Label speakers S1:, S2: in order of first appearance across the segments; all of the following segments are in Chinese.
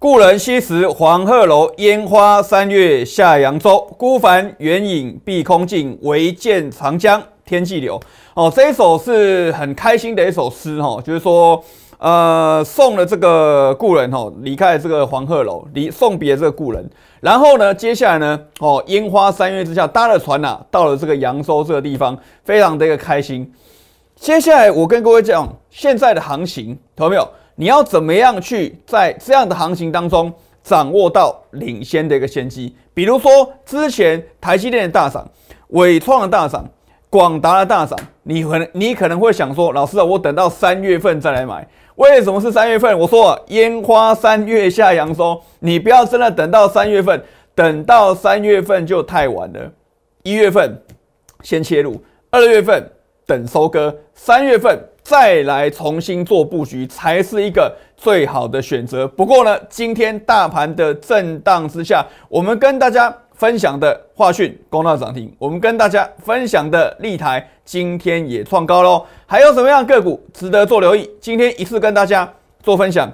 S1: 故人西辞黄鹤楼，烟花三月下扬州。孤帆远影碧空尽，唯见长江天际流。哦，这一首是很开心的一首诗哈，就是说，呃，送了这个故人哈，离开了这个黄鹤楼，离送别这个故人，然后呢，接下来呢，哦，烟花三月之下搭了船呐，到了这个扬州这个地方，非常的一个开心。接下来我跟各位讲现在的行，情，到没有？你要怎么样去在这样的行情当中掌握到领先的一个先机？比如说之前台积电的大涨、伟创的大涨、广达的大涨，你可能你可能会想说，老师啊，我等到三月份再来买。为什么是三月份？我说烟花三月下扬州，你不要真的等到三月份，等到三月份就太晚了。一月份先切入，二月份等收割，三月份。再来重新做布局才是一个最好的选择。不过呢，今天大盘的震荡之下，我们跟大家分享的华讯公告涨停，我们跟大家分享的利台今天也创高喽。还有什么样个股值得做留意？今天一次跟大家做分享。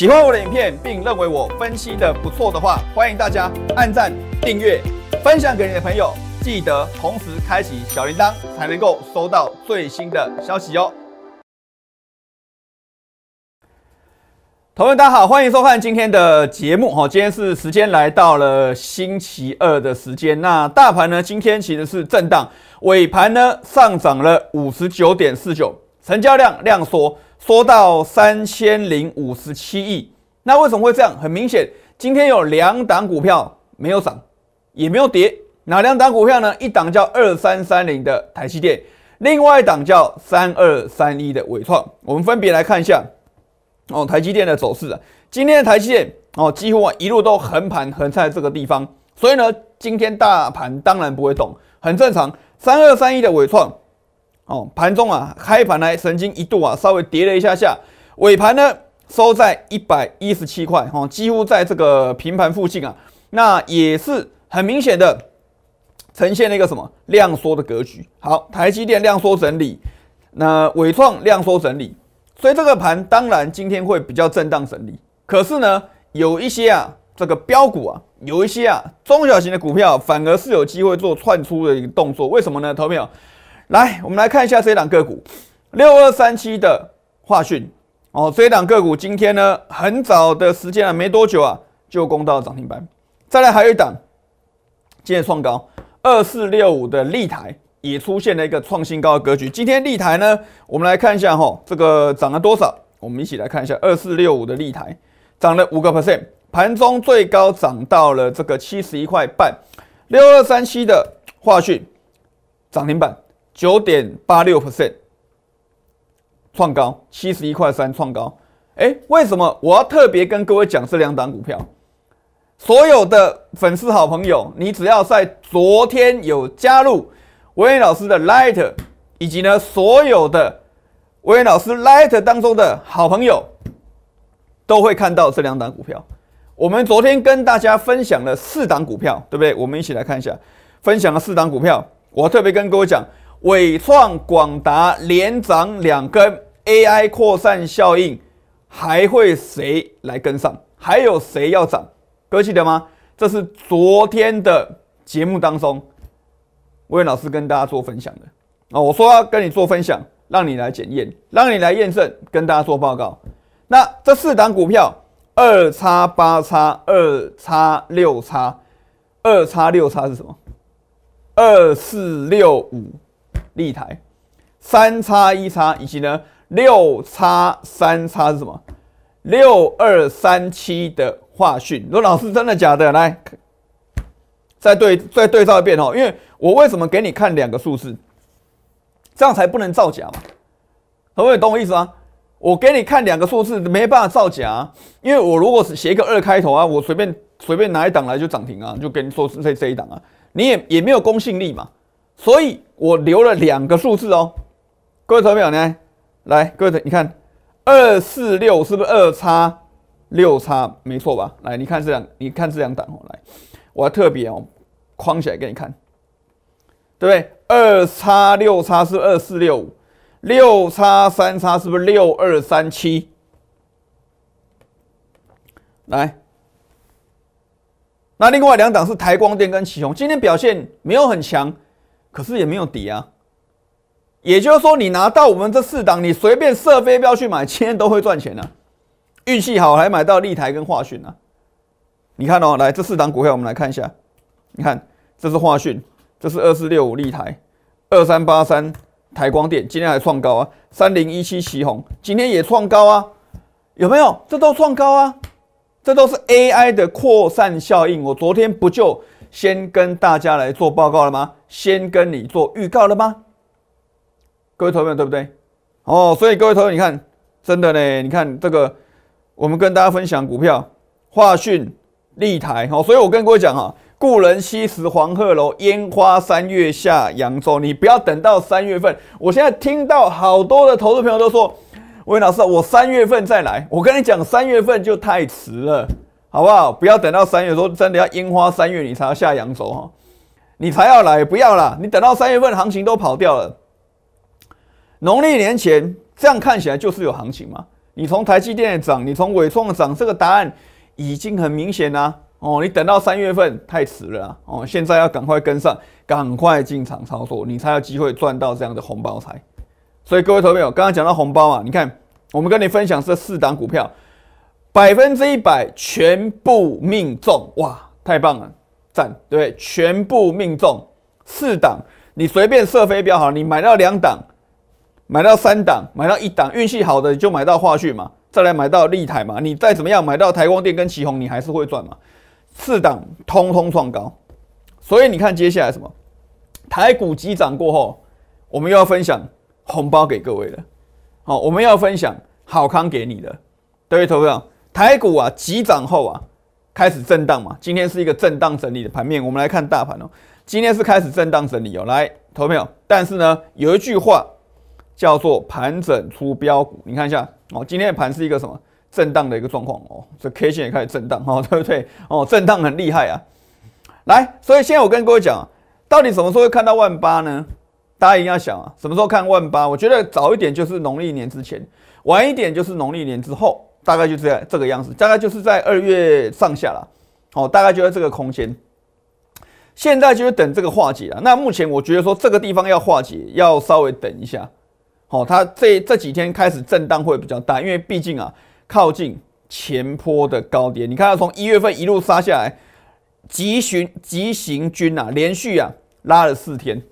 S1: 喜欢我的影片，并认为我分析的不错的话，欢迎大家按赞、订阅、分享给你的朋友，记得同时开启小铃铛，才能够收到最新的消息哦。朋友们，大家好，欢迎收看今天的节目哈。今天是时间来到了星期二的时间，那大盘呢，今天其实是震荡，尾盘呢上涨了五十九点四九，成交量量缩。缩到三千零五十七亿，那为什么会这样？很明显，今天有两档股票没有涨，也没有跌。哪两档股票呢？一档叫二三三零的台积电，另外一档叫三二三一的伟创。我们分别来看一下。哦，台积电的走势啊，今天的台积电哦，几乎啊一路都横盘横在这个地方。所以呢，今天大盘当然不会动，很正常。三二三一的伟创。哦，盘中啊，开盘来神经一度啊，稍微跌了一下下，尾盘呢收在一百一十七块，哈，几乎在这个平盘附近啊，那也是很明显的呈现了一个什么量缩的格局。好，台积电量缩整理，那伟创量缩整理，所以这个盘当然今天会比较震荡整理，可是呢，有一些啊这个标股啊，有一些啊中小型的股票反而是有机会做窜出的一个动作，为什么呢？投票。来，我们来看一下一档个股六二三七的化讯哦，一档个股今天呢很早的时间了，没多久啊就攻到了涨停板。再来，还有一档今天创高二四六五的利台也出现了一个创新高的格局。今天利台呢，我们来看一下哈，这个涨了多少？我们一起来看一下二四六五的利台涨了五个 percent，盘中最高涨到了这个七十一块半。六二三七的化讯涨停板。九点八六创高，七十一块三创高。哎，为什么我要特别跟各位讲这两档股票？所有的粉丝好朋友，你只要在昨天有加入文远老师的 Light，以及呢所有的文远老师 Light 当中的好朋友，都会看到这两档股票。我们昨天跟大家分享了四档股票，对不对？我们一起来看一下，分享了四档股票，我特别跟各位讲。伟创、广达连涨两根 AI 扩散效应，还会谁来跟上？还有谁要涨？哥记得吗？这是昨天的节目当中，魏老师跟大家做分享的啊。我说要跟你做分享，让你来检验，让你来验证，跟大家做报告。那这四档股票，二叉八叉二叉六叉二叉六叉是什么？二四六五。立台三叉一叉，以及呢六叉三叉是什么？六二三七的画讯。说老师真的假的？来再对再对照一遍哦。因为我为什么给你看两个数字？这样才不能造假嘛？懂不可懂我意思啊？我给你看两个数字，没办法造假啊。因为我如果是写一个二开头啊，我随便随便拿一档来就涨停啊，就跟你说这这一档啊，你也也没有公信力嘛。所以。我留了两个数字哦，各位投票呢？来，各位你看二四六是不是二叉六叉？没错吧？来，你看这两，你看这两档哦。来，我要特别哦框起来给你看，对不对？二叉六叉是二四六五，六叉三叉是不是六二三七？来，那另外两档是台光电跟启宏，今天表现没有很强。可是也没有底啊，也就是说，你拿到我们这四档，你随便射飞镖去买，今天都会赚钱呢。运气好还买到立台跟华讯啊。你看哦，来这四档股票，我们来看一下。你看，这是华讯，这是二四六五立台，二三八三台光电今天还创高啊，三零一七旗宏今天也创高啊，有没有？这都创高啊，这都是 AI 的扩散效应。我昨天不就？先跟大家来做报告了吗？先跟你做预告了吗？各位朋友，对不对？哦，所以各位朋友，你看，真的呢，你看这个，我们跟大家分享股票，化讯、立台，哦，所以我跟各位讲啊，故人西辞黄鹤楼，烟花三月下扬州。你不要等到三月份，我现在听到好多的投资朋友都说，魏老师，我三月份再来。我跟你讲，三月份就太迟了。好不好？不要等到三月说真的要樱花三月你才要下扬州哈，你才要来不要啦，你等到三月份行情都跑掉了。农历年前这样看起来就是有行情嘛？你从台积电涨，你从伟创涨，这个答案已经很明显啦。哦，你等到三月份太迟了哦，现在要赶快跟上，赶快进场操作，你才有机会赚到这样的红包财。所以各位投友，刚刚讲到红包啊，你看我们跟你分享这四档股票。百分之一百全部命中哇！太棒了，赞，对全部命中四档，你随便设飞镖好，你买到两档，买到三档，买到一档，运气好的就买到化旭嘛，再来买到立台嘛，你再怎么样买到台光电跟旗红，你还是会赚嘛。四档通通创高，所以你看接下来什么？台股急涨过后，我们又要分享红包给各位了。好，我们要分享好康给你的，各位投票，台股啊急涨后啊开始震荡嘛，今天是一个震荡整理的盘面。我们来看大盘哦，今天是开始震荡整理哦，来投没有？但是呢，有一句话叫做“盘整出标股”，你看一下哦，今天的盘是一个什么震荡的一个状况哦，这 K 线也开始震荡 哦，对不对？哦，震荡很厉害啊。来，所以现在我跟各位讲，到底什么时候会看到万八呢？大家一定要想啊，什么时候看万八？我觉得早一点就是农历年之前，晚一点就是农历年之后。大概就样这个样子，大概就是在二月上下了，哦，大概就在这个空间。现在就是等这个化解了。那目前我觉得说这个地方要化解，要稍微等一下，好，它这这几天开始震荡会比较大，因为毕竟啊，靠近前坡的高点，你看从一月份一路杀下来，急行急行军啊，连续啊拉了四天，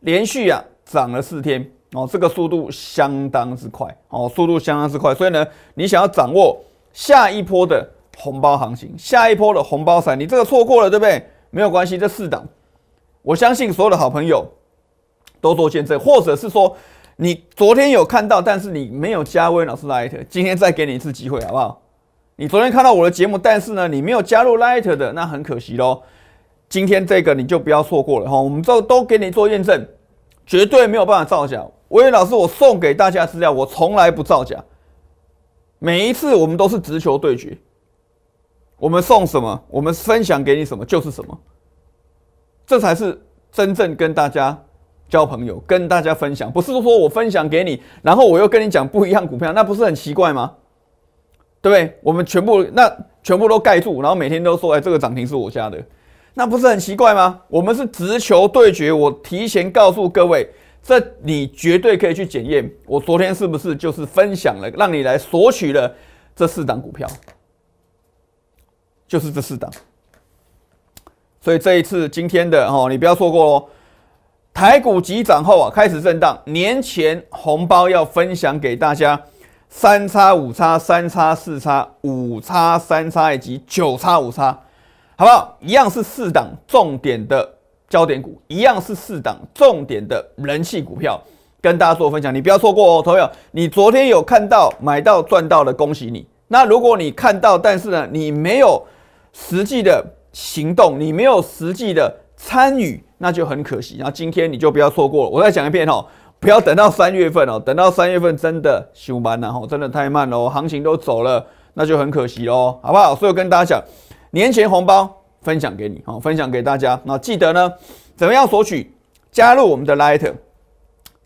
S1: 连续啊涨了四天。哦，这个速度相当之快哦，速度相当之快，所以呢，你想要掌握下一波的红包行情，下一波的红包伞，你这个错过了，对不对？没有关系，这四档，我相信所有的好朋友都做见证，或者是说，你昨天有看到，但是你没有加微老师 light，今天再给你一次机会，好不好？你昨天看到我的节目，但是呢，你没有加入 light 的，那很可惜喽。今天这个你就不要错过了哈，我们这都给你做验证，绝对没有办法造假。吴宇老师，我送给大家资料，我从来不造假。每一次我们都是直球对决，我们送什么，我们分享给你什么就是什么，这才是真正跟大家交朋友、跟大家分享。不是说我分享给你，然后我又跟你讲不一样股票，那不是很奇怪吗？对不对？我们全部那全部都盖住，然后每天都说，哎，这个涨停是我家的，那不是很奇怪吗？我们是直球对决，我提前告诉各位。这你绝对可以去检验，我昨天是不是就是分享了，让你来索取了这四档股票，就是这四档。所以这一次今天的哦，你不要错过哦。台股急涨后啊，开始震荡，年前红包要分享给大家，三叉五叉，三叉四叉，五叉三叉以及九叉五叉，好不好？一样是四档重点的。焦点股一样是四档重点的人气股票，跟大家做分享，你不要错过哦，朋友。你昨天有看到买到赚到的，恭喜你。那如果你看到，但是呢，你没有实际的行动，你没有实际的参与，那就很可惜。那今天你就不要错过了。我再讲一遍哦，不要等到三月份哦，等到三月份真的休班了哦，真的太慢了哦，行情都走了，那就很可惜哦，好不好？所以我跟大家讲，年前红包。分享给你，好，分享给大家。那记得呢，怎么样索取？加入我们的 Lite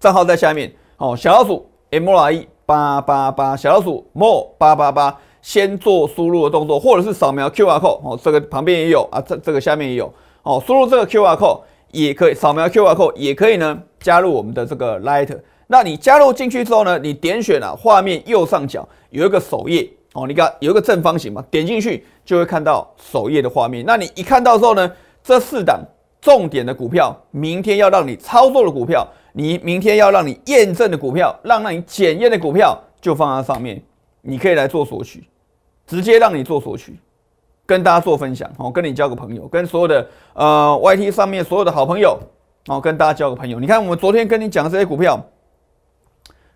S1: 账号在下面。哦，小老鼠 m o r E 八八八，小老鼠 MO 八八八，先做输入的动作，或者是扫描 QR code。哦，这个旁边也有啊，这这个下面也有。哦，输入这个 QR code 也可以，扫描 QR code 也可以呢。加入我们的这个 Lite。那你加入进去之后呢，你点选啊，画面右上角有一个首页。哦，你看有一个正方形嘛，点进去就会看到首页的画面。那你一看到之时候呢，这四档重点的股票，明天要让你操作的股票，你明天要让你验证的股票，让让你检验的股票，就放在上面，你可以来做索取，直接让你做索取，跟大家做分享。哦，跟你交个朋友，跟所有的呃 Y T 上面所有的好朋友，哦，跟大家交个朋友。你看我们昨天跟你讲的这些股票，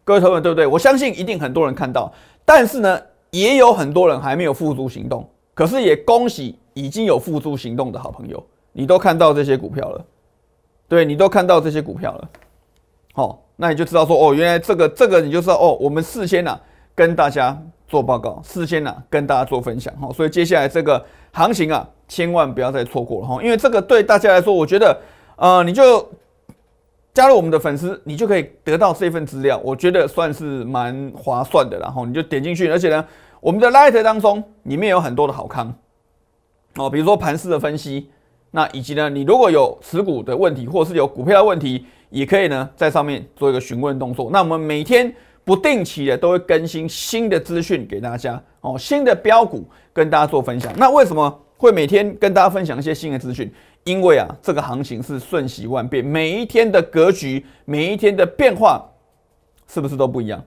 S1: 各位朋友们对不对？我相信一定很多人看到，但是呢？也有很多人还没有付诸行动，可是也恭喜已经有付诸行动的好朋友，你都看到这些股票了，对你都看到这些股票了，好，那你就知道说，哦，原来这个这个，你就知道哦，我们事先呐跟大家做报告，事先呐跟大家做分享，哈，所以接下来这个行情啊，千万不要再错过了哈，因为这个对大家来说，我觉得，呃，你就。加入我们的粉丝，你就可以得到这份资料，我觉得算是蛮划算的。然后你就点进去，而且呢，我们的 l i t 当中里面有很多的好康哦，比如说盘势的分析，那以及呢，你如果有持股的问题，或是有股票的问题，也可以呢在上面做一个询问动作。那我们每天不定期的都会更新新的资讯给大家哦，新的标股跟大家做分享。那为什么会每天跟大家分享一些新的资讯？因为啊，这个行情是瞬息万变，每一天的格局，每一天的变化，是不是都不一样？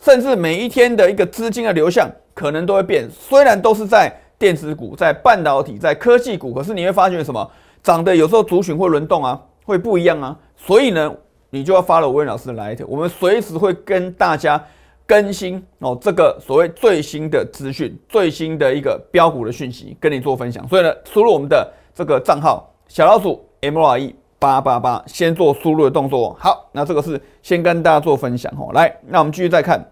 S1: 甚至每一天的一个资金的流向可能都会变。虽然都是在电子股、在半导体、在科技股，可是你会发现什么？涨的有时候族群会轮动啊，会不一样啊。所以呢，你就要发了吴老师的来 t 我们随时会跟大家更新哦，这个所谓最新的资讯、最新的一个标股的讯息，跟你做分享。所以呢，除了我们的。这个账号小老鼠 MRE 八八八，先做输入的动作。好，那这个是先跟大家做分享哦。来，那我们继续再看，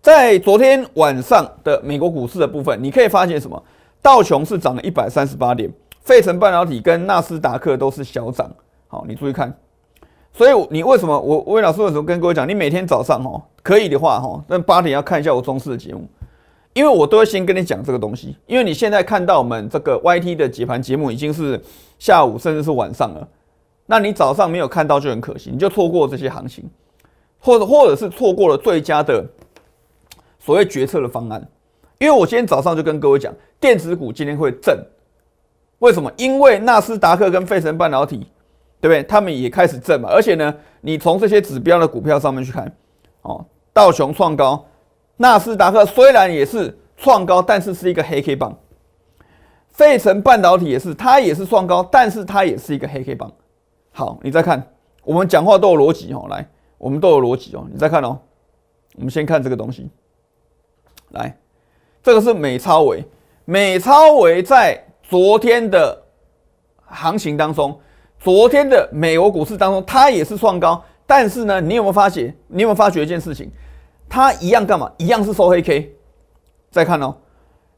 S1: 在昨天晚上的美国股市的部分，你可以发现什么？道琼斯涨了一百三十八点，费城半导体跟纳斯达克都是小涨。好，你注意看。所以你为什么？我魏老师为什候跟各位讲，你每天早上哦，可以的话哈，那八点要看一下我中式的节目。因为我都要先跟你讲这个东西，因为你现在看到我们这个 YT 的解盘节目已经是下午甚至是晚上了，那你早上没有看到就很可惜，你就错过这些行情，或者或者是错过了最佳的所谓决策的方案。因为我今天早上就跟各位讲，电子股今天会震，为什么？因为纳斯达克跟费城半导体，对不对？他们也开始震嘛，而且呢，你从这些指标的股票上面去看，哦，道琼创高。纳斯达克虽然也是创高，但是是一个黑黑棒。费城半导体也是，它也是创高，但是它也是一个黑黑棒。好，你再看，我们讲话都有逻辑哦。来，我们都有逻辑哦。你再看哦，我们先看这个东西。来，这个是美超维。美超维在昨天的行情当中，昨天的美欧股市当中，它也是创高。但是呢，你有没有发觉？你有没有发觉一件事情？它一样干嘛？一样是收黑 K。再看哦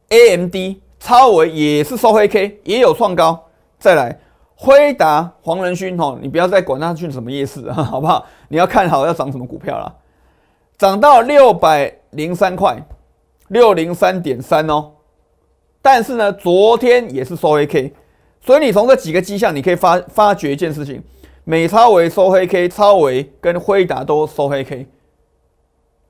S1: ，AMD 超维也是收黑 K，也有创高。再来，辉达黄仁勋哦，你不要再管他，去什么夜市，好不好？你要看好要涨什么股票了。涨到六百零三块，六零三点三哦。但是呢，昨天也是收黑 K，所以你从这几个迹象，你可以发发觉一件事情：美超维收黑 K，超维跟辉达都收黑 K。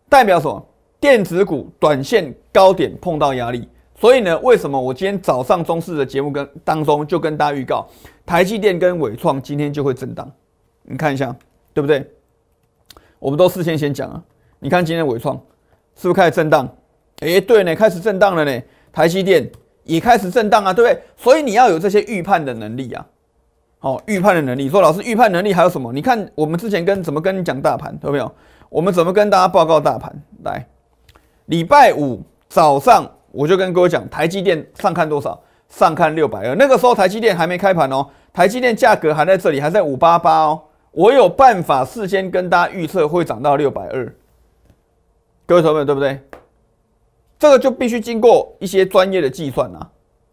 S1: 代表什么？电子股短线高点碰到压力，所以呢，为什么我今天早上中式的节目跟当中就跟大家预告，台积电跟伟创今天就会震荡，你看一下，对不对？我们都事先先讲啊，你看今天伟创是不是开始震荡？哎，对呢，开始震荡了呢，台积电也开始震荡啊，对不对？所以你要有这些预判的能力啊，好，预判的能力。说老师预判能力还有什么？你看我们之前跟怎么跟你讲大盘，有没有？我们怎么跟大家报告大盘？来，礼拜五早上我就跟各位讲，台积电上看多少？上看六百二。那个时候台积电还没开盘哦，台积电价格还在这里，还在五八八哦。我有办法事先跟大家预测会涨到六百二，各位朋友们对不对？这个就必须经过一些专业的计算呐。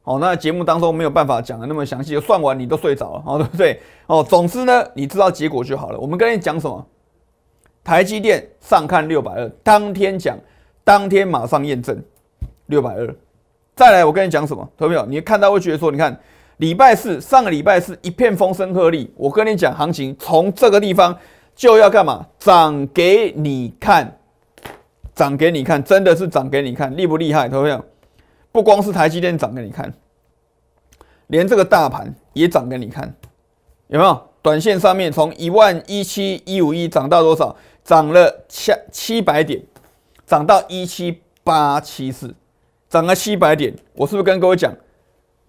S1: 好，那节目当中没有办法讲的那么详细，算完你都睡着了，好对不对？哦，总之呢，你知道结果就好了。我们跟你讲什么？台积电上看六百二，当天讲，当天马上验证六百二。再来，我跟你讲什么？投票，你看到会觉得说，你看礼拜四上个礼拜四一片风声鹤唳。我跟你讲，行情从这个地方就要干嘛？涨给你看，涨给你看，真的是涨给你看，厉不厉害？投票，不光是台积电涨给你看，连这个大盘也涨给你看，有没有？短线上面从一万一七一五一涨到多少？涨了七七百点，涨到一七八七四，涨了七百点。我是不是跟各位讲，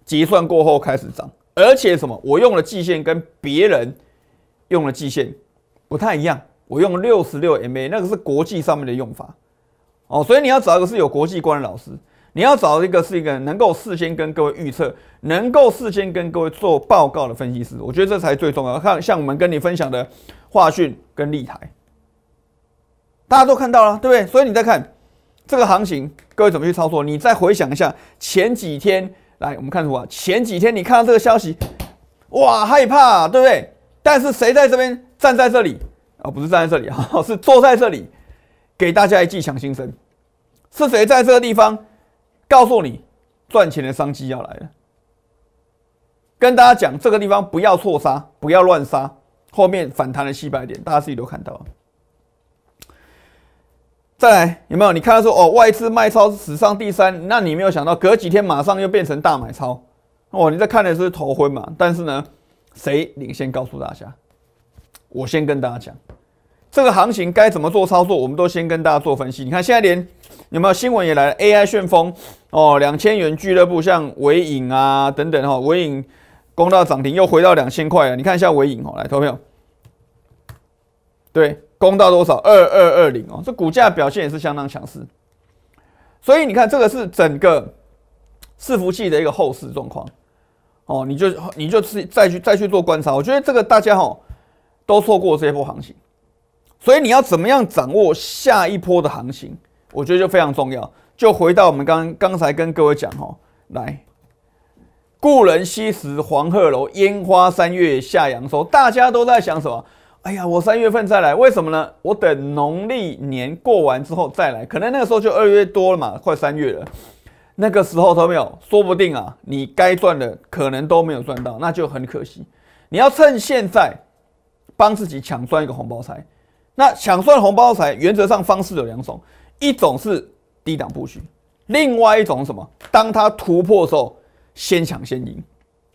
S1: 结算过后开始涨，而且什么？我用了季线，跟别人用了季线不太一样。我用六十六 MA，那个是国际上面的用法。哦，所以你要找一个是有国际观的老师，你要找一个是一个能够事先跟各位预测，能够事先跟各位做报告的分析师，我觉得这才最重要。看像我们跟你分享的华讯跟立台。大家都看到了，对不对？所以你再看这个行情，各位怎么去操作？你再回想一下前几天来，我们看出啊，前几天你看到这个消息，哇，害怕，对不对？但是谁在这边站在这里啊？不是站在这里啊，是坐在这里，给大家一记强心针。是谁在这个地方告诉你赚钱的商机要来了？跟大家讲，这个地方不要错杀，不要乱杀，后面反弹了七百点，大家自己都看到了。再来有没有？你看到说哦外资卖超是史上第三，那你没有想到隔几天马上又变成大买超哦？你在看的是头昏嘛？但是呢，谁领先？告诉大家，我先跟大家讲，这个行情该怎么做操作，我们都先跟大家做分析。你看现在连有没有新闻也来了？AI 旋风哦，两千元俱乐部像尾影啊等等哈，尾影攻到涨停又回到两千块了。你看一下尾影哦，来投票，对。攻到多少？二二二零哦，这股价表现也是相当强势。所以你看，这个是整个伺服器的一个后市状况哦。你就你就是再去再去做观察。我觉得这个大家哈都错过这一波行情。所以你要怎么样掌握下一波的行情？我觉得就非常重要。就回到我们刚刚才跟各位讲哈，来，故人西辞黄鹤楼，烟花三月下扬州。大家都在想什么？哎呀，我三月份再来，为什么呢？我等农历年过完之后再来，可能那个时候就二月多了嘛，快三月了，那个时候都没有，说不定啊，你该赚的可能都没有赚到，那就很可惜。你要趁现在帮自己抢赚一个红包财。那抢赚红包财，原则上方式有两种，一种是低档布局，另外一种什么？当它突破的时候，先抢先赢。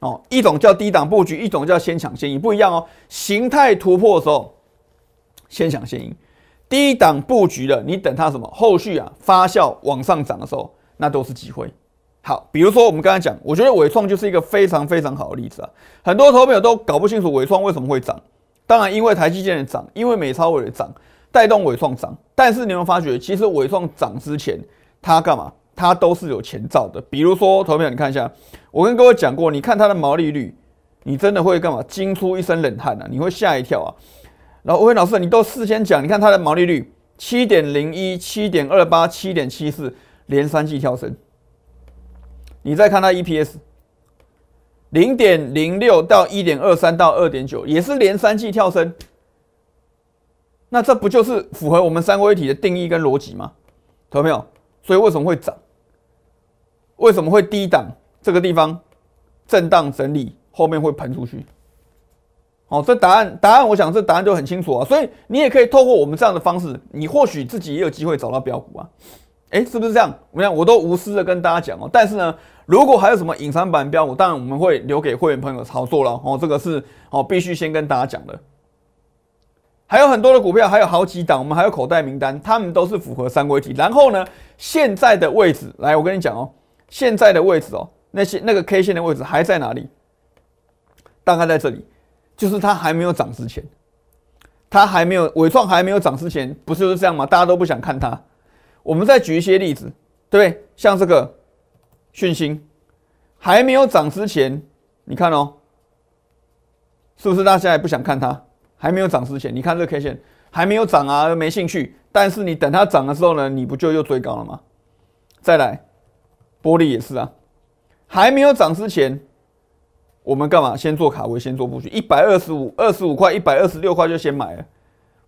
S1: 哦，一种叫低档布局，一种叫先抢先赢，不一样哦。形态突破的时候，先抢先赢；低档布局的，你等它什么？后续啊发酵往上涨的时候，那都是机会。好，比如说我们刚才讲，我觉得伟创就是一个非常非常好的例子啊。很多投朋友都搞不清楚伟创为什么会涨，当然因为台积电的涨，因为美超伟的涨带动伟创涨，但是你们发觉其实伟创涨之前，它干嘛？它都是有前兆的，比如说，投票，你看一下，我跟各位讲过，你看它的毛利率，你真的会干嘛惊出一身冷汗啊！你会吓一跳啊！然后吴伟老师，你都事先讲，你看它的毛利率七点零一、七点二八、七点七四，连三季跳升。你再看它 EPS，零点零六到一点二三到二点九，也是连三季跳升。那这不就是符合我们三位一体的定义跟逻辑吗？投们，所以为什么会涨？为什么会低档这个地方震荡整理，后面会喷出去？好，这答案答案我想这答案就很清楚啊。所以你也可以透过我们这样的方式，你或许自己也有机会找到标股啊。哎，是不是这样？我讲我都无私的跟大家讲哦。但是呢，如果还有什么隐藏版标股，当然我们会留给会员朋友操作了。哦，这个是哦必须先跟大家讲的。还有很多的股票，还有好几档，我们还有口袋名单，他们都是符合三规体。然后呢，现在的位置，来我跟你讲哦。现在的位置哦，那些那个 K 线的位置还在哪里？大概在这里，就是它还没有涨之前，它还没有伟创还没有涨之前，不是就这样吗？大家都不想看它。我们再举一些例子，对不对？像这个讯星还没有涨之前，你看哦，是不是大家也不想看它？还没有涨之前，你看这 K 线还没有涨啊，没兴趣。但是你等它涨的时候呢，你不就又追高了吗？再来。玻璃也是啊，还没有涨之前，我们干嘛？先做卡位，先做布局。一百二十五，二十五块，一百二十六块就先买了，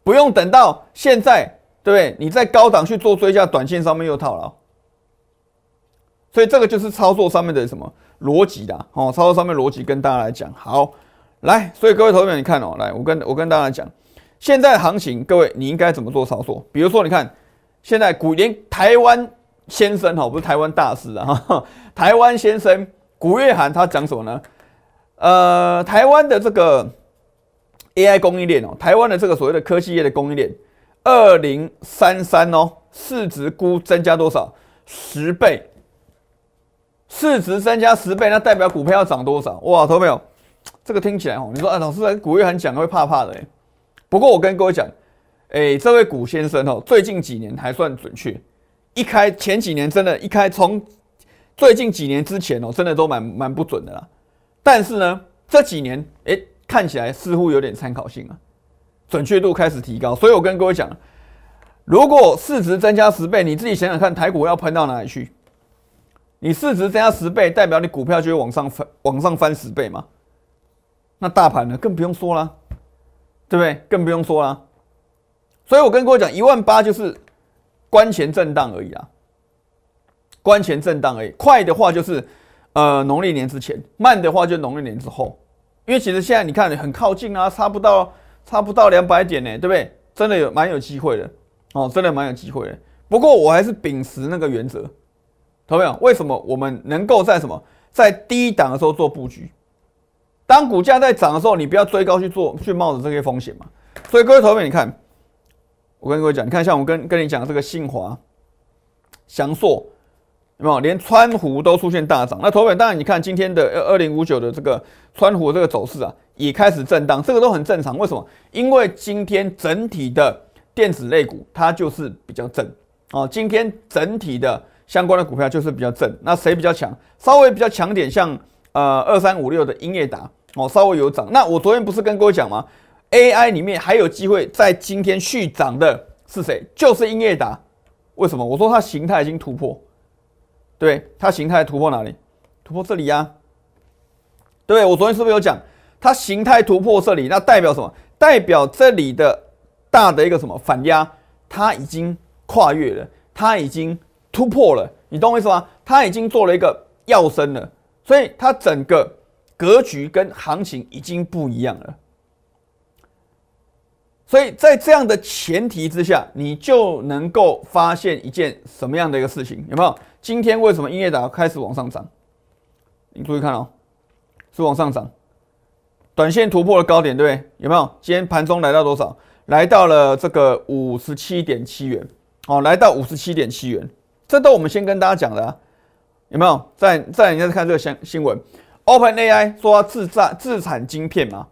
S1: 不用等到现在，对不对？你在高档去做追加，短线上面又套牢，所以这个就是操作上面的什么逻辑啦。好，操作上面逻辑跟大家来讲。好，来，所以各位投资者，你看哦，来，我跟我跟大家讲，现在行情，各位你应该怎么做操作？比如说，你看现在股联台湾。先生哈，不是台湾大师啊哈，台湾先生古月涵他讲什么呢？呃，台湾的这个 AI 供应链哦，台湾的这个所谓的科技业的供应链，二零三三哦，市值估增加多少？十倍，市值增加十倍，那代表股票要涨多少？哇，投朋有？这个听起来哦，你说啊，老师古月涵讲会怕怕的不过我跟各位讲，哎，这位古先生哦，最近几年还算准确。一开前几年真的，一开从最近几年之前哦，真的都蛮蛮不准的啦。但是呢，这几年哎，看起来似乎有点参考性啊，准确度开始提高。所以我跟各位讲，如果市值增加十倍，你自己想想看，台股要喷到哪里去？你市值增加十倍，代表你股票就会往上翻，往上翻十倍嘛。那大盘呢，更不用说了，对不对？更不用说了。所以我跟各位讲，一万八就是。关前震荡而已啊，关前震荡而已。快的话就是呃农历年之前，慢的话就农历年之后。因为其实现在你看很靠近啊，差不到差不到两百点呢，对不对？真的有蛮有机会的哦，真的蛮有机会的。不过我还是秉持那个原则，朋友为什么我们能够在什么在低档的时候做布局？当股价在涨的时候，你不要追高去做，去冒着这些风险嘛。所以各位朋友，你看。我跟各位讲，你看像我跟跟你讲这个信华、祥硕，有没有？连川湖都出现大涨。那头尾当然，你看今天的二二零五九的这个川湖这个走势啊，也开始震荡，这个都很正常。为什么？因为今天整体的电子类股它就是比较正啊，今天整体的相关的股票就是比较正。那谁比较强？稍微比较强点，像呃二三五六的英业达哦，稍微有涨。那我昨天不是跟各位讲吗？AI 里面还有机会在今天续涨的是谁？就是英业达。为什么？我说它形态已经突破。对，它形态突破哪里？突破这里呀。对，我昨天是不是有讲它形态突破这里？那代表什么？代表这里的大的一个什么反压，它已经跨越了，它已经突破了。你懂我意思吗？它已经做了一个要升了，所以它整个格局跟行情已经不一样了。所以在这样的前提之下，你就能够发现一件什么样的一个事情，有没有？今天为什么音乐岛开始往上涨？你注意看哦，是往上涨，短线突破了高点，对不对？有没有？今天盘中来到多少？来到了这个五十七点七元，哦，来到五十七点七元。这都我们先跟大家讲的，有没有？再再，你再看这个新新闻，Open AI 说它自产自产晶片嘛，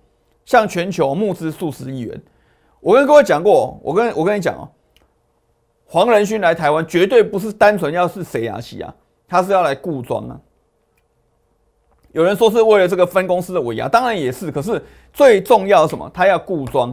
S1: 向全球募资数十亿元。我跟各位讲过，我跟我跟你讲哦，黄仁勋来台湾绝对不是单纯要是谁压谁啊，他是要来固庄啊。有人说是为了这个分公司的尾牙，当然也是，可是最重要的什么？他要固庄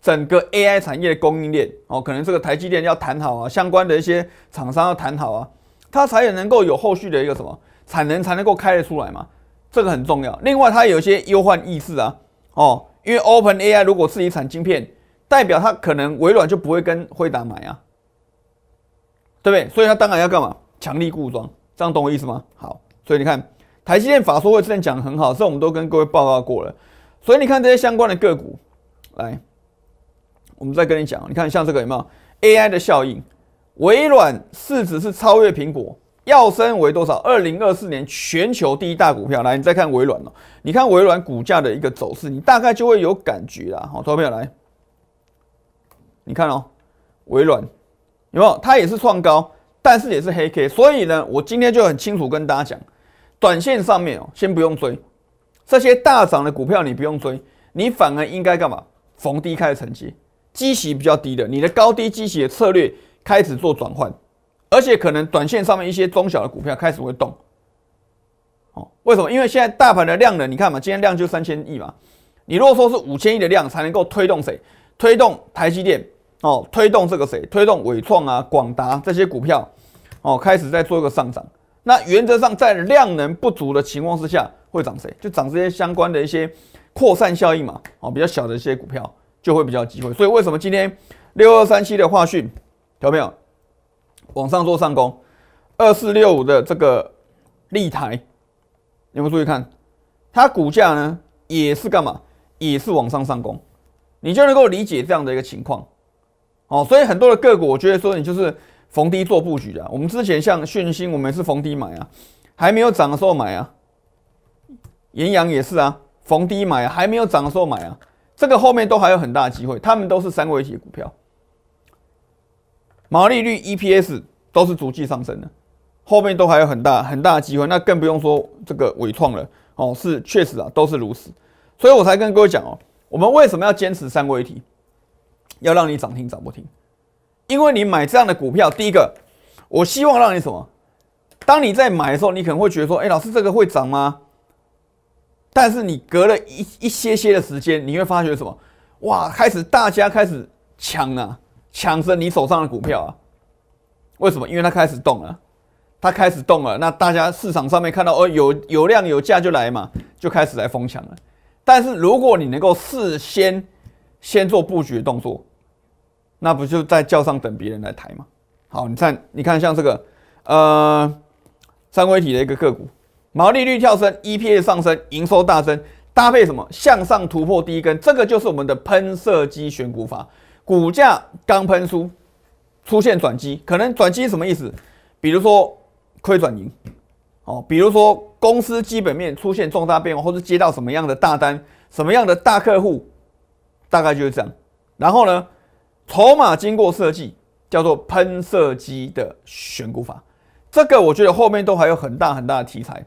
S1: 整个 AI 产业供应链哦，可能这个台积电要谈好啊，相关的一些厂商要谈好啊，他才能够有后续的一个什么产能才能够开得出来嘛，这个很重要。另外，他有一些忧患意识啊，哦。因为 Open AI 如果自己产晶片，代表它可能微软就不会跟惠达买啊，对不对？所以它当然要干嘛？强力固装，这样懂我意思吗？好，所以你看台积电法说会之前讲的很好，这我们都跟各位报告过了。所以你看这些相关的个股，来，我们再跟你讲。你看像这个有没有 AI 的效应？微软市值是超越苹果。要升为多少？二零二四年全球第一大股票。来，你再看微软哦。你看微软股价的一个走势，你大概就会有感觉啦。好，投票来。你看哦，微软有没有？它也是创高，但是也是黑 K。所以呢，我今天就很清楚跟大家讲，短线上面哦，先不用追这些大涨的股票，你不用追，你反而应该干嘛？逢低开始承接，基息比较低的，你的高低基息的策略开始做转换。而且可能短线上面一些中小的股票开始会动，哦，为什么？因为现在大盘的量能，你看嘛，今天量就三千亿嘛。你如果说是五千亿的量才能够推动谁？推动台积电哦，推动这个谁？推动伟创啊、广达这些股票哦，开始在做一个上涨。那原则上在量能不足的情况之下，会涨谁？就涨这些相关的一些扩散效应嘛，哦，比较小的一些股票就会比较机会。所以为什么今天六二三七的话讯有没有？往上做上攻，二四六五的这个立台，你们注意看，它股价呢也是干嘛？也是往上上攻，你就能够理解这样的一个情况。哦，所以很多的个股，我觉得说你就是逢低做布局啊。我们之前像讯星，我们是逢低买啊，还没有涨的时候买啊。岩阳也是啊，逢低买啊，还没有涨的时候买啊。这个后面都还有很大机会，他们都是三一体股票。毛利率、EPS 都是逐季上升的，后面都还有很大很大的机会，那更不用说这个伟创了哦，是确实啊，都是如此，所以我才跟各位讲哦，我们为什么要坚持三位一体，要让你涨停涨不停，因为你买这样的股票，第一个，我希望让你什么，当你在买的时候，你可能会觉得说，哎，老师这个会涨吗？但是你隔了一一些些的时间，你会发觉什么？哇，开始大家开始抢了。抢升你手上的股票啊？为什么？因为它开始动了，它开始动了。那大家市场上面看到哦，有有量有价就来嘛，就开始来疯抢了。但是如果你能够事先先做布局的动作，那不就在叫上等别人来抬吗？好，你看，你看，像这个呃三维体的一个个股，毛利率跳升，EPA 上升，营收大增，搭配什么向上突破第一根，这个就是我们的喷射机选股法。股价刚喷出，出现转机，可能转机什么意思？比如说亏转盈，哦，比如说公司基本面出现重大变化，或是接到什么样的大单、什么样的大客户，大概就是这样。然后呢，筹码经过设计，叫做喷射机的选股法，这个我觉得后面都还有很大很大的题材，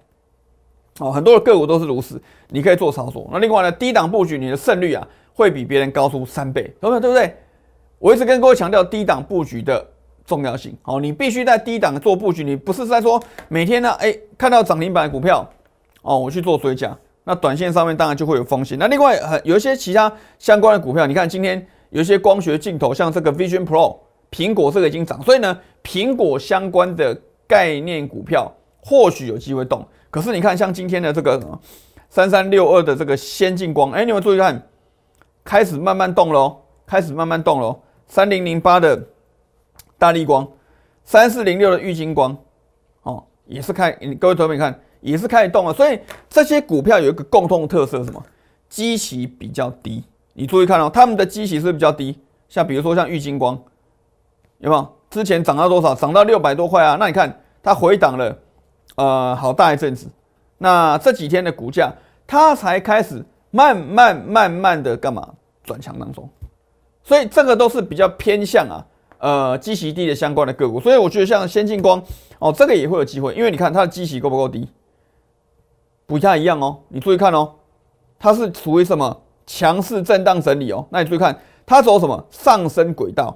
S1: 哦，很多的个股都是如此，你可以做操作。那另外呢，低档布局，你的胜率啊会比别人高出三倍，有没有？对不对？我一直跟各位强调低档布局的重要性。好，你必须在低档做布局，你不是在说每天呢，哎，看到涨停板股票，哦，我去做追加，那短线上面当然就会有风险。那另外，有一些其他相关的股票，你看今天有一些光学镜头，像这个 Vision Pro，苹果这个已经涨，所以呢，苹果相关的概念股票或许有机会动。可是你看，像今天的这个三三六二的这个先进光，哎，你们注意看，开始慢慢动喽，开始慢慢动喽。三零零八的大力光，三四零六的玉金光，哦，也是开，各位投屏看，也是开始动了。所以这些股票有一个共同特色，什么？基期比较低。你注意看哦，他们的基期是比较低。像比如说像玉金光，有没有？之前涨到多少？涨到六百多块啊？那你看它回档了，呃，好大一阵子。那这几天的股价，它才开始慢慢慢慢的干嘛？转强当中。所以这个都是比较偏向啊，呃，基息低的相关的个股。所以我觉得像先进光哦，这个也会有机会，因为你看它的基息够不够低？不太一样哦，你注意看哦，它是属于什么强势震荡整理哦。那你注意看，它走什么上升轨道？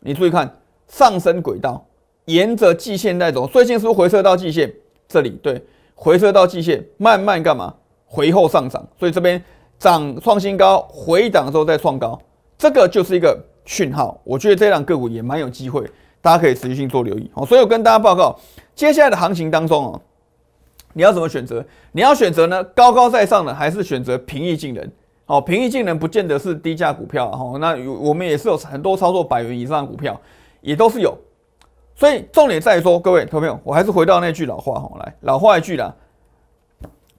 S1: 你注意看上升轨道，沿着季线在走，最近是不是回撤到季线这里？对，回撤到季线，慢慢干嘛？回后上涨，所以这边涨创新高，回档的时候再创高。这个就是一个讯号，我觉得这两个股也蛮有机会，大家可以持续性做留意。好，所以我跟大家报告，接下来的行情当中啊，你要怎么选择？你要选择呢，高高在上的，还是选择平易近人？好，平易近人不见得是低价股票，哦。那我们也是有很多操作百元以上的股票也都是有。所以重点在说，各位朋友我还是回到那句老话，哈，来，老话一句啦。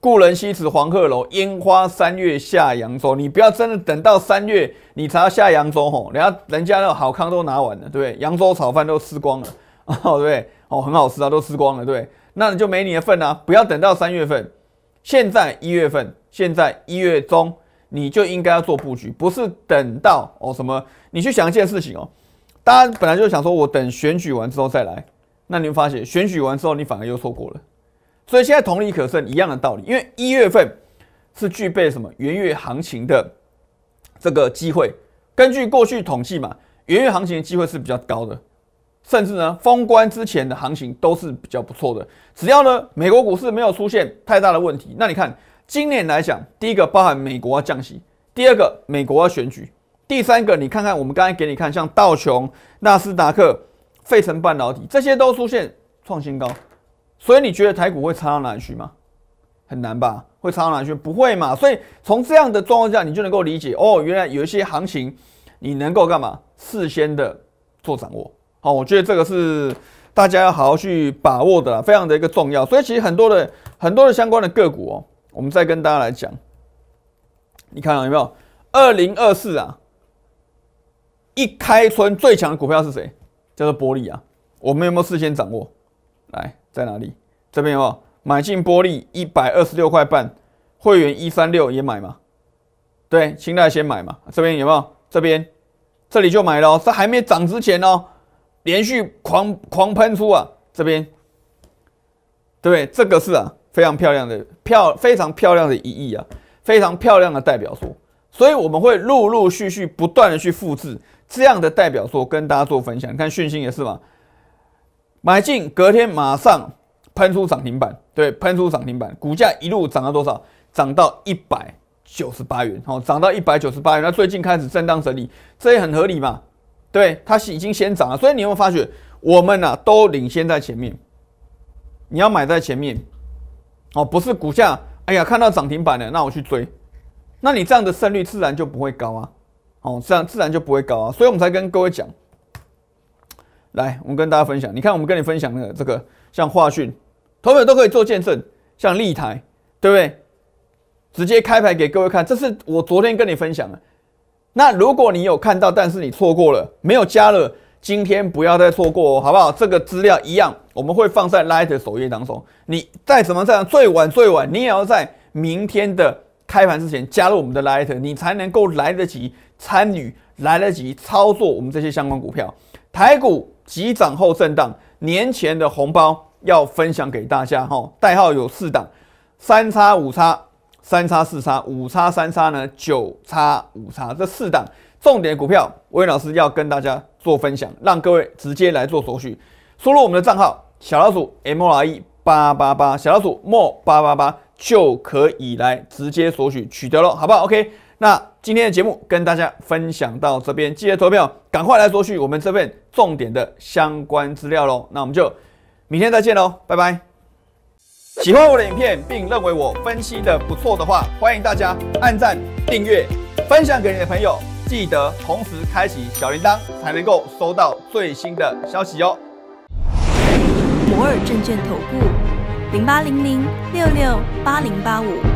S1: 故人西辞黄鹤楼，烟花三月下扬州。你不要真的等到三月你才要下扬州吼，人家人家那好康都拿完了，对不对？扬州炒饭都吃光了，对不对？哦，很好吃啊，都吃光了，对。那你就没你的份啊！不要等到三月份，现在一月份，现在一月中，你就应该要做布局，不是等到哦什么？你去想一件事情哦，大家本来就想说我等选举完之后再来，那你会发现选举完之后你反而又错过了。所以现在同理可证，一样的道理。因为一月份是具备什么元月行情的这个机会？根据过去统计嘛，元月行情的机会是比较高的，甚至呢，封关之前的行情都是比较不错的。只要呢，美国股市没有出现太大的问题，那你看今年来讲，第一个包含美国降息，第二个美国要选举，第三个你看看我们刚才给你看，像道琼、纳斯达克、费城半导体这些都出现创新高。所以你觉得台股会差到哪里去吗？很难吧？会差到哪里去？不会嘛？所以从这样的状况下，你就能够理解哦，原来有一些行情，你能够干嘛？事先的做掌握。好，我觉得这个是大家要好好去把握的，非常的一个重要。所以其实很多的很多的相关的个股哦，我们再跟大家来讲。你看到有没有？二零二四啊，一开春最强的股票是谁？叫做玻璃啊。我们有没有事先掌握？来。在哪里？这边哦，买进玻璃一百二十六块半，会员一三六也买嘛？对，请大家先买嘛。这边有没有？这边，这里就买了。这还没涨之前呢，连续狂狂喷出啊！这边，对不对？这个是啊，非常漂亮的漂，非常漂亮的一亿啊，非常漂亮的代表作。所以我们会陆陆续续不断的去复制这样的代表作，跟大家做分享。你看讯星也是嘛。买进隔天马上喷出涨停板，对，喷出涨停板，股价一路涨到多少？涨到一百九十八元，哦，涨到一百九十八元。那最近开始震荡整理，这也很合理嘛？对，它是已经先涨了，所以你会发觉我们呢都领先在前面。你要买在前面，哦，不是股价，哎呀，看到涨停板了，那我去追，那你这样的胜率自然就不会高啊，哦，自然自然就不会高啊，所以我们才跟各位讲。来，我们跟大家分享。你看，我们跟你分享的这个，像华讯，投友都可以做见证，像立台，对不对？直接开牌给各位看，这是我昨天跟你分享的。那如果你有看到，但是你错过了，没有加了，今天不要再错过哦，好不好？这个资料一样，我们会放在 Light 首页当中。你再怎么样，最晚最晚，你也要在明天的开盘之前加入我们的 Light，你才能够来得及参与，来得及操作我们这些相关股票，台股。急涨后震荡，年前的红包要分享给大家哈。代号有四档：三叉、五叉、三叉、四叉、五叉、三叉呢，九叉、五叉这四档重点股票，威老师要跟大家做分享，让各位直接来做索取，输入我们的账号小老鼠 M R E 八八八，小老鼠 M 八八八就可以来直接索取取得了，好不好？OK。那今天的节目跟大家分享到这边，记得投票，赶快来索取我们这份重点的相关资料喽。那我们就明天再见喽，拜拜。喜欢我的影片，并认为我分析的不错的话，欢迎大家按赞、订阅、分享给你的朋友，记得同时开启小铃铛，才能够收到最新的消息哟。摩尔证券投顾，零八零零六六八零八五。